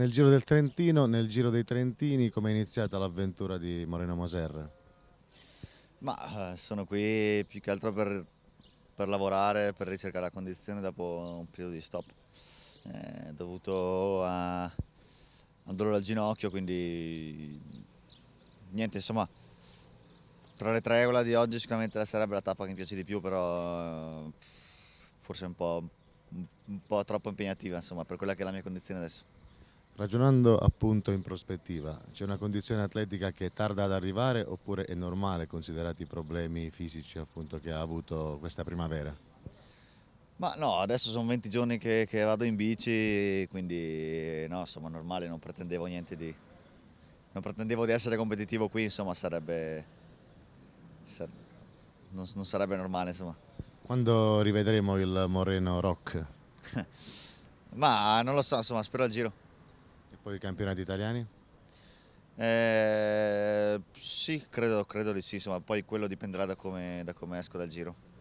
Nel Giro del Trentino, nel Giro dei Trentini, come è iniziata l'avventura di Moreno Moser? Ma eh, sono qui più che altro per, per lavorare, per ricercare la condizione dopo un periodo di stop. Eh, dovuto a, un dolore al ginocchio, quindi niente, insomma, tra le tre regola di oggi sicuramente sarebbe la tappa che mi piace di più, però eh, forse un po', un po' troppo impegnativa, insomma, per quella che è la mia condizione adesso. Ragionando appunto in prospettiva, c'è una condizione atletica che tarda ad arrivare oppure è normale considerati i problemi fisici appunto, che ha avuto questa primavera? Ma no, adesso sono 20 giorni che, che vado in bici, quindi no, insomma normale, non pretendevo niente di... Non pretendevo di essere competitivo qui, insomma sarebbe... sarebbe non, non sarebbe normale, insomma. Quando rivedremo il Moreno Rock? Ma non lo so, insomma, spero al giro poi i campionati italiani? Eh, sì, credo, credo, di sì, insomma, poi quello dipenderà da come, da come esco dal giro.